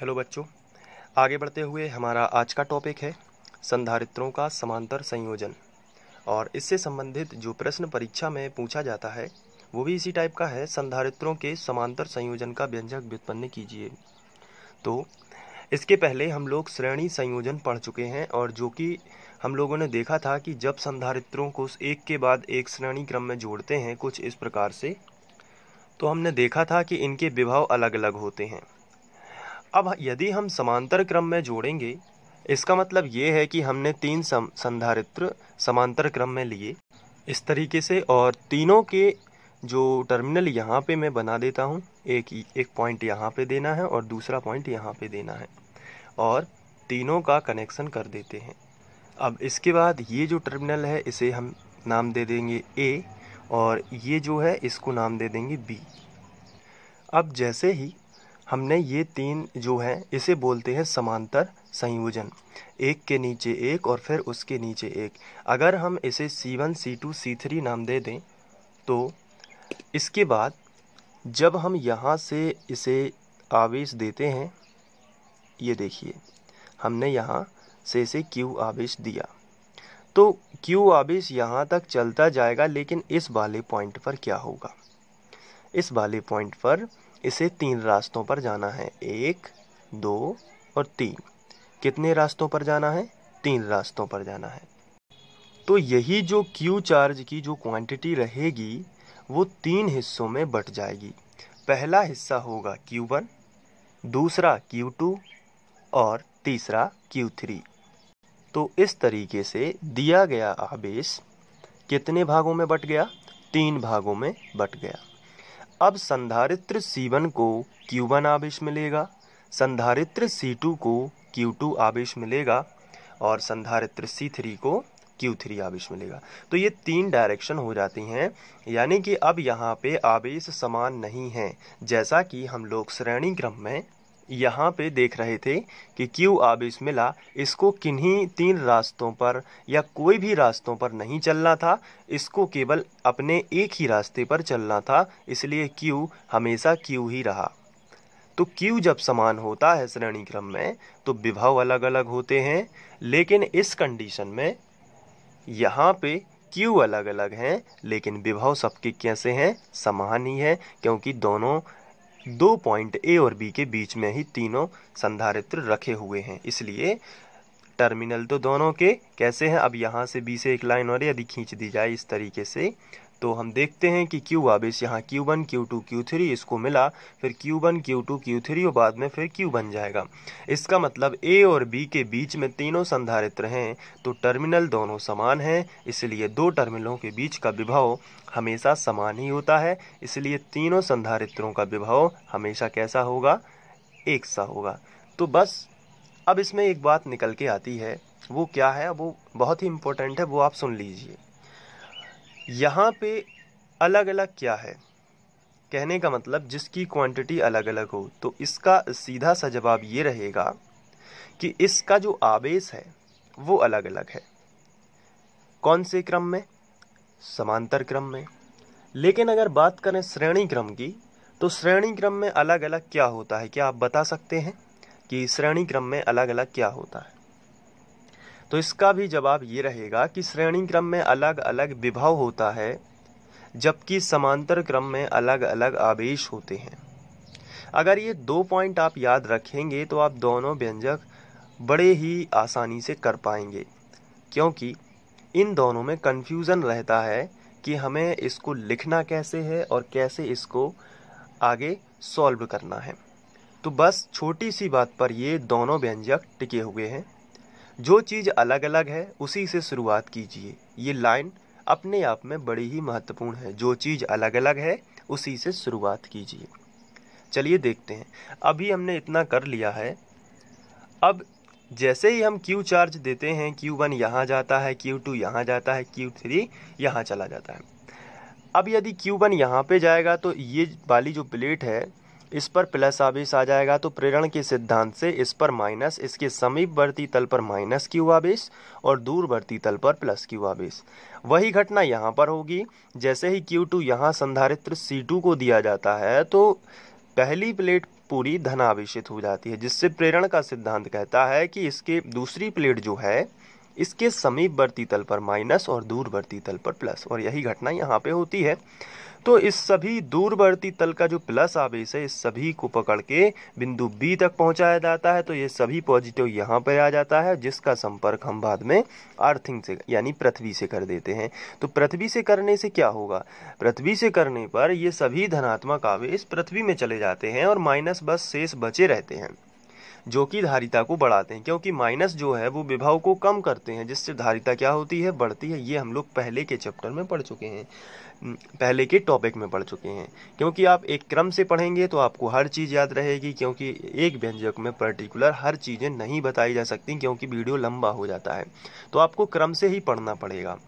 hello बच्चों आगे बढ़ते हुए हमारा आज का टॉपिक है संधारित्रों का समांतर संयोजन और इससे संबंधित जो प्रश्न परीक्षा में पूछा जाता है वो भी इसी टाइप का है संधारित्रों के समांतर संयोजन का व्यंजक व्युत्पन्न कीजिए तो इसके पहले हम लोग श्रेणी संयोजन पढ़ चुके हैं और जो कि हम लोगों ने देखा था कि जब संधारित्रों को एक के बाद एक श्रेणी क्रम में जोड़ते हैं कुछ इस प्रकार से तो हमने देखा था कि इनके विभाव अलग अलग होते हैं अब यदि हम समांतर क्रम में जोड़ेंगे इसका मतलब ये है कि हमने तीन सम संधारित्र समांतर क्रम में लिए इस तरीके से और तीनों के जो टर्मिनल यहाँ पे मैं बना देता हूँ एक एक पॉइंट यहाँ पे देना है और दूसरा पॉइंट यहाँ पे देना है और तीनों का कनेक्शन कर देते हैं अब इसके बाद ये जो टर्मिनल है इसे हम नाम दे देंगे ए और ये जो है इसको नाम दे देंगे बी अब जैसे ही हमने ये तीन जो हैं इसे बोलते हैं समांतर संयोजन एक के नीचे एक और फिर उसके नीचे एक अगर हम इसे C1, C2, C3 नाम दे दें तो इसके बाद जब हम यहाँ से इसे आवेश देते हैं ये देखिए हमने यहाँ से इसे Q आवेश दिया तो Q आवेश यहाँ तक चलता जाएगा लेकिन इस वाले पॉइंट पर क्या होगा इस वाले पॉइंट पर इसे तीन रास्तों पर जाना है एक दो और तीन कितने रास्तों पर जाना है तीन रास्तों पर जाना है तो यही जो क्यू चार्ज की जो क्वांटिटी रहेगी वो तीन हिस्सों में बट जाएगी पहला हिस्सा होगा क्यू वन दूसरा क्यू टू और तीसरा क्यू थ्री तो इस तरीके से दिया गया आवेश कितने भागों में बट गया तीन भागों में बट गया अब संधारित्र C1 को Q1 आवेश मिलेगा संधारित्र C2 को Q2 आवेश मिलेगा और संधारित्र C3 को Q3 आवेश मिलेगा तो ये तीन डायरेक्शन हो जाती हैं यानी कि अब यहाँ पे आवेश समान नहीं हैं जैसा कि हम लोग श्रेणी क्रम में यहाँ पे देख रहे थे कि क्यू आवेश मिला इसको किन्हीं तीन रास्तों पर या कोई भी रास्तों पर नहीं चलना था इसको केवल अपने एक ही रास्ते पर चलना था इसलिए क्यू हमेशा क्यू ही रहा तो क्यू जब समान होता है श्रेणी क्रम में तो विभव अलग अलग होते हैं लेकिन इस कंडीशन में यहाँ पे क्यू अलग अलग हैं लेकिन विभव सबके कैसे हैं समान ही है क्योंकि दोनों दो पॉइंट ए और बी के बीच में ही तीनों संधारित्र रखे हुए हैं इसलिए टर्मिनल तो दोनों के कैसे हैं अब यहाँ से बी से एक लाइन और यदि खींच दी जाए इस तरीके से तो हम देखते हैं कि क्यू वाबिस इस यहाँ Q one Q two Q three इसको मिला फिर Q one Q two Q three और बाद में फिर क्यू बन जाएगा इसका मतलब ए और बी के बीच में तीनों संधारित्र हैं तो टर्मिनल दोनों समान हैं इसलिए दो टर्मिनलों के बीच का विभव हमेशा समान ही होता है इसलिए तीनों संधारित्रों का विभव हमेशा कैसा होगा एक सा होगा तो बस अब इसमें एक बात निकल के आती है वो क्या है वो बहुत ही इम्पोर्टेंट है वो आप सुन लीजिए यहाँ पे अलग अलग क्या है कहने का मतलब जिसकी क्वांटिटी अलग अलग हो तो इसका सीधा सा जवाब ये रहेगा कि इसका जो आवेश है वो अलग अलग है कौन से क्रम में समांतर क्रम में लेकिन अगर बात करें श्रेणी क्रम की तो श्रेणी क्रम में अलग अलग क्या होता है क्या आप बता सकते हैं कि श्रेणी क्रम में अलग अलग क्या होता है तो इसका भी जवाब ये रहेगा कि श्रेणी क्रम में अलग अलग विभव होता है जबकि समांतर क्रम में अलग अलग आवेश होते हैं अगर ये दो पॉइंट आप याद रखेंगे तो आप दोनों व्यंजक बड़े ही आसानी से कर पाएंगे क्योंकि इन दोनों में कन्फ्यूज़न रहता है कि हमें इसको लिखना कैसे है और कैसे इसको आगे सॉल्व करना है तो बस छोटी सी बात पर ये दोनों व्यंजक टिके हुए हैं जो चीज़ अलग अलग है उसी से शुरुआत कीजिए ये लाइन अपने आप में बड़ी ही महत्वपूर्ण है जो चीज़ अलग अलग है उसी से शुरुआत कीजिए चलिए देखते हैं अभी हमने इतना कर लिया है अब जैसे ही हम क्यू चार्ज देते हैं क्यू वन यहाँ जाता है क्यू टू यहाँ जाता है क्यू थ्री यहाँ चला जाता है अब यदि क्यू वन यहाँ पर जाएगा तो ये वाली जो प्लेट है इस पर प्लस आवेश आ जाएगा तो प्रेरण के सिद्धांत से इस पर माइनस इसके समीपवर्ती तल पर माइनस क्यू आवेश और दूरवर्ती तल पर प्लस क्यू आवेश वही घटना यहाँ पर होगी जैसे ही क्यू टू यहाँ संधारित्र सी टू को दिया जाता है तो पहली प्लेट पूरी धनावेशित हो जाती है जिससे प्रेरण का सिद्धांत कहता है कि इसके दूसरी प्लेट जो है इसके समीपवर्ती तल पर माइनस और दूरवर्ती तल पर प्लस और यही घटना यहाँ पे होती है तो इस सभी दूरवर्ती तल का जो प्लस आवेश है इस सभी को पकड़ के बिंदु बी तक पहुँचाया जाता है तो ये सभी पॉजिटिव यहाँ पर आ जाता है जिसका संपर्क हम बाद में अर्थिंग से यानी पृथ्वी से कर देते हैं तो पृथ्वी से करने से क्या होगा पृथ्वी से करने पर ये सभी धनात्मक आवेश पृथ्वी में चले जाते हैं और माइनस बस शेष बचे रहते हैं जो कि धारिता को बढ़ाते हैं क्योंकि माइनस जो है वो विभव को कम करते हैं जिससे धारिता क्या होती है बढ़ती है ये हम लोग पहले के चैप्टर में पढ़ चुके हैं पहले के टॉपिक में पढ़ चुके हैं क्योंकि आप एक क्रम से पढ़ेंगे तो आपको हर चीज़ याद रहेगी क्योंकि एक व्यंजक में पर्टिकुलर हर चीज़ें नहीं बताई जा सकती क्योंकि वीडियो लंबा हो जाता है तो आपको क्रम से ही पढ़ना पड़ेगा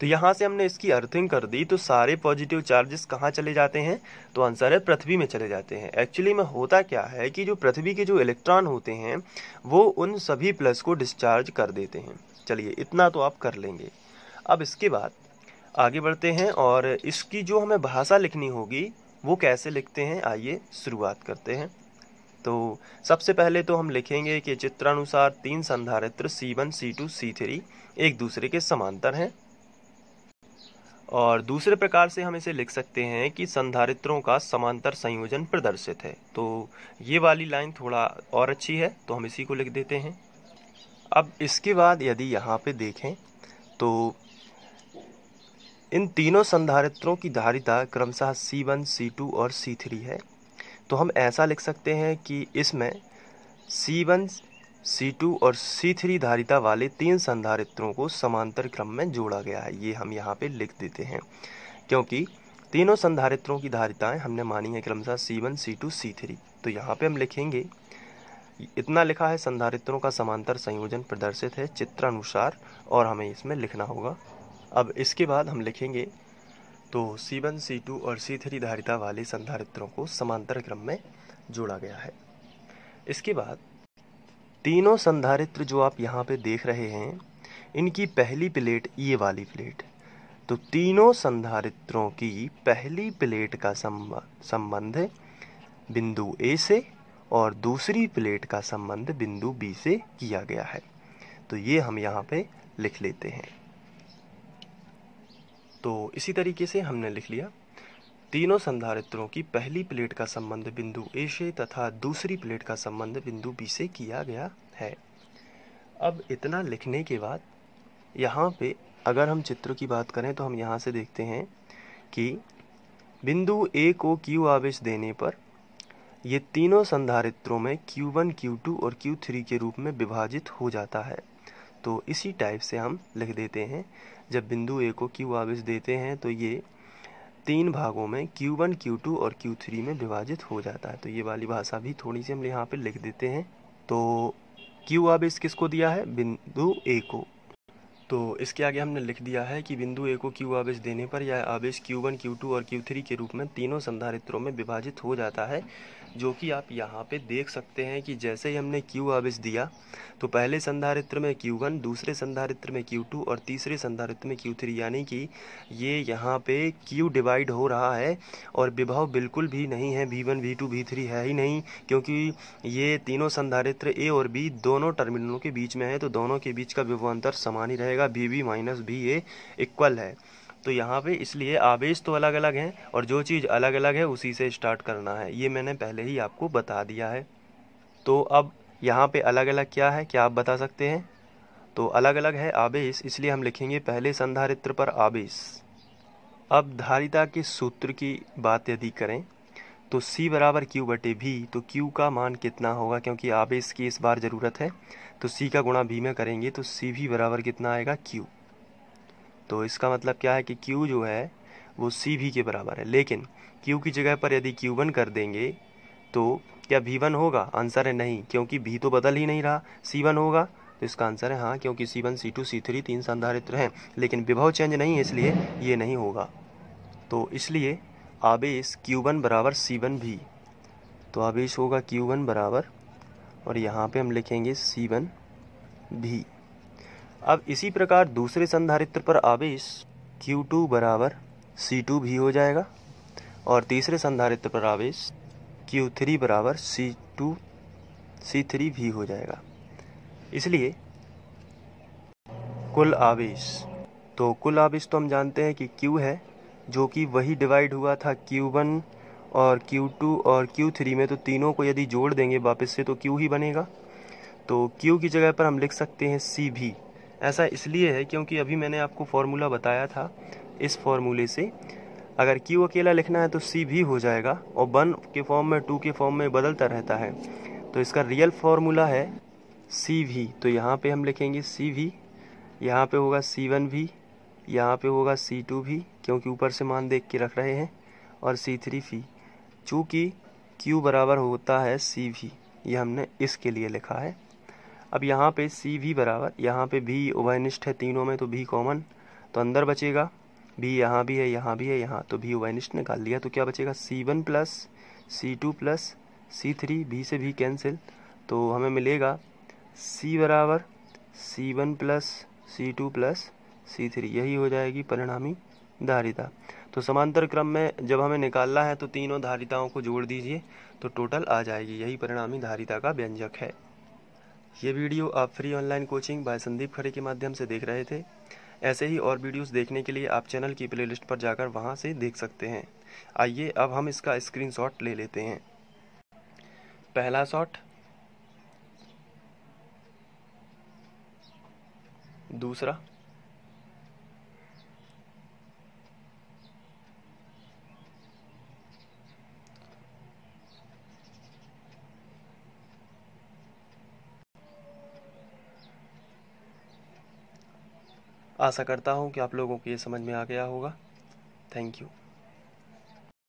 तो यहाँ से हमने इसकी अर्थिंग कर दी तो सारे पॉजिटिव चार्जेस कहाँ चले जाते हैं तो आंसर है पृथ्वी में चले जाते हैं एक्चुअली में होता क्या है कि जो पृथ्वी के जो इलेक्ट्रॉन होते हैं वो उन सभी प्लस को डिस्चार्ज कर देते हैं चलिए इतना तो आप कर लेंगे अब इसके बाद आगे बढ़ते हैं और इसकी जो हमें भाषा लिखनी होगी वो कैसे लिखते हैं आइए शुरुआत करते हैं तो सबसे पहले तो हम लिखेंगे कि चित्रानुसार तीन संधारित्र C1, C2, C3 एक दूसरे के समांतर हैं और दूसरे प्रकार से हम इसे लिख सकते हैं कि संधारित्रों का समांतर संयोजन प्रदर्शित है तो ये वाली लाइन थोड़ा और अच्छी है तो हम इसी को लिख देते हैं अब इसके बाद यदि यहाँ पे देखें तो इन तीनों संधारित्रों की धारिता क्रमशः C1, C2 और C3 है तो हम ऐसा लिख सकते हैं कि इसमें C1 C2 और C3 धारिता वाले तीन संधारित्रों को समांतर क्रम में जोड़ा गया है ये हम यहाँ पे लिख देते हैं क्योंकि तीनों संधारित्रों की धारिताएं हमने मानी है क्रमशः C1, C2, C3 तो यहाँ पे हम लिखेंगे इतना लिखा है संधारित्रों का समांतर संयोजन प्रदर्शित है चित्रानुसार और हमें इसमें लिखना होगा अब इसके बाद हम लिखेंगे तो C1, C2 और C3 धारिता वाले संधारित्रों को समांतर क्रम में जोड़ा गया है इसके बाद तीनों संधारित्र जो आप यहाँ पे देख रहे हैं इनकी पहली प्लेट ये वाली प्लेट तो तीनों संधारित्रों की पहली प्लेट का संबंध बिंदु ए से और दूसरी प्लेट का संबंध बिंदु बी से किया गया है तो ये हम यहाँ पे लिख लेते हैं तो इसी तरीके से हमने लिख लिया तीनों संधारित्रों की पहली प्लेट का संबंध बिंदु ए से तथा दूसरी प्लेट का संबंध बिंदु बी से किया गया है अब इतना लिखने के बाद यहाँ पे अगर हम चित्र की बात करें तो हम यहाँ से देखते हैं कि बिंदु ए को क्यू आवेश देने पर ये तीनों संधारित्रों में Q1, Q2 और Q3 के रूप में विभाजित हो जाता है तो इसी टाइप से हम लिख देते हैं जब बिंदु ए को Q आवेश देते हैं तो ये तीन भागों में Q1 Q2 और Q3 में विभाजित हो जाता है तो ये वाली भाषा भी थोड़ी सी हम यहाँ पे लिख देते हैं तो क्यू इस किसको दिया है बिंदु ए को तो इसके आगे हमने लिख दिया है कि बिंदु ए को क्यू आवेश देने पर यह आवेश क्यू वन क्यू टू और क्यू थ्री के रूप में तीनों संधारित्रों में विभाजित हो जाता है जो कि आप यहाँ पे देख सकते हैं कि जैसे ही हमने क्यू आवेश दिया तो पहले संधारित्र में क्यू वन दूसरे संधारित्र में क्यू टू और तीसरे संधारित्र में क्यू थ्री यानी कि ये यहाँ पे क्यू डिवाइड हो रहा है और विभव बिल्कुल भी नहीं है V one V two V three है ही नहीं क्योंकि ये तीनों संधारित्र ए और बी दोनों टर्मिनलों के बीच में है तो दोनों के बीच का विभवान्तर समान ही रहेगा जाएगा B V minus B A equal है तो यहाँ पे इसलिए आवेश तो अलग अलग हैं और जो चीज़ अलग अलग है उसी से स्टार्ट करना है ये मैंने पहले ही आपको बता दिया है तो अब यहाँ पे अलग अलग क्या है क्या आप बता सकते हैं तो अलग अलग है आवेश इसलिए हम लिखेंगे पहले संधारित्र पर आवेश अब धारिता के सूत्र की बात यदि करें तो c बराबर क्यू बटे भी तो q का मान कितना होगा क्योंकि आप इसकी इस बार ज़रूरत है तो c का गुणा भी में करेंगे तो c भी बराबर कितना आएगा q तो इसका मतलब क्या है कि q जो है वो सी भी के बराबर है लेकिन क्यू की जगह पर यदि क्यू वन कर देंगे तो क्या भी वन होगा आंसर है नहीं क्योंकि भी तो बदल ही नहीं रहा सी वन होगा तो इसका आंसर है हाँ क्योंकि C one C two C three तीन संधारित्र हैं लेकिन विभव चेंज नहीं है इसलिए ये नहीं होगा तो इसलिए आवेश Q1 वन बराबर सी वन भी तो आवेश होगा Q1 वन बराबर और यहाँ पे हम लिखेंगे सी वन भी अब इसी प्रकार दूसरे संधारित्र पर आवेश Q2 टू बराबर सी टू भी हो जाएगा और तीसरे संधारित्र पर आवेश Q3 थ्री बराबर सी टू सी थ्री भी हो जाएगा इसलिए कुल आवेश तो कुल आवेश तो हम जानते हैं कि Q है जो कि वही डिवाइड हुआ था Q1 और Q2 और Q3 में तो तीनों को यदि जोड़ देंगे वापस से तो Q ही बनेगा तो Q की जगह पर हम लिख सकते हैं सी भी ऐसा इसलिए है क्योंकि अभी मैंने आपको फार्मूला बताया था इस फॉर्मूले से अगर Q अकेला लिखना है तो सी भी हो जाएगा और वन के फॉर्म में टू के फॉर्म में बदलता रहता है तो इसका रियल फार्मूला है सी भी तो यहाँ पर हम लिखेंगे सी भी यहाँ पर होगा सी वन भी यहाँ पर होगा सी टू भी क्योंकि ऊपर से मान देख के रख रहे हैं और सी थ्री फी चूँकि क्यू बराबर होता है सी वी ये हमने इसके लिए लिखा है अब यहाँ पे सी वी बराबर यहाँ पे भी उभयनिष्ठ है तीनों में तो भी कॉमन तो अंदर बचेगा भी यहाँ भी है यहाँ भी है यहाँ तो भी उभयनिष्ठ निकाल लिया तो क्या बचेगा C one plus C two plus C three भी से भी कैंसिल तो हमें मिलेगा सी बराबर C one plus C two plus C three यही हो जाएगी परिणामी धारिता तो समांतर क्रम में जब हमें निकालना है तो तीनों धारिताओं को जोड़ दीजिए तो टोटल आ जाएगी यही परिणामी धारिता का व्यंजक है ये वीडियो आप free online coaching by Sandeep Khare के माध्यम से देख रहे थे ऐसे ही और वीडियोस देखने के लिए आप चैनल की प्लेलिस्ट पर जाकर वहां से देख सकते हैं आइए अब हम इसका स्क्रीनशॉट ले लेते हैं पहला शॉट दूसरा आशा करता हूँ कि आप लोगों को ये समझ में आ गया होगा थैंक यू